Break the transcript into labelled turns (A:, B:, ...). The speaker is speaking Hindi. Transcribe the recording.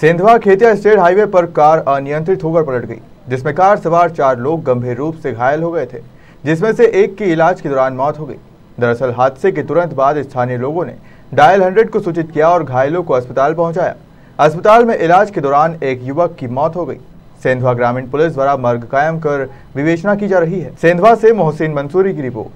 A: सेंधवा खेतिया स्टेट हाईवे पर कार अनियंत्रित होकर पलट गई जिसमें कार सवार चार लोग गंभीर रूप से घायल हो गए थे जिसमें से एक की इलाज के दौरान मौत हो गई दरअसल हादसे के तुरंत बाद स्थानीय लोगों ने डायल हंड्रेड को सूचित किया और घायलों को अस्पताल पहुंचाया अस्पताल में इलाज के दौरान एक युवक की मौत हो गई सेंधवा ग्रामीण पुलिस द्वारा मर्ग कायम कर विवेचना की जा रही है सेंधवा से मोहसिन मंसूरी की रिपोर्ट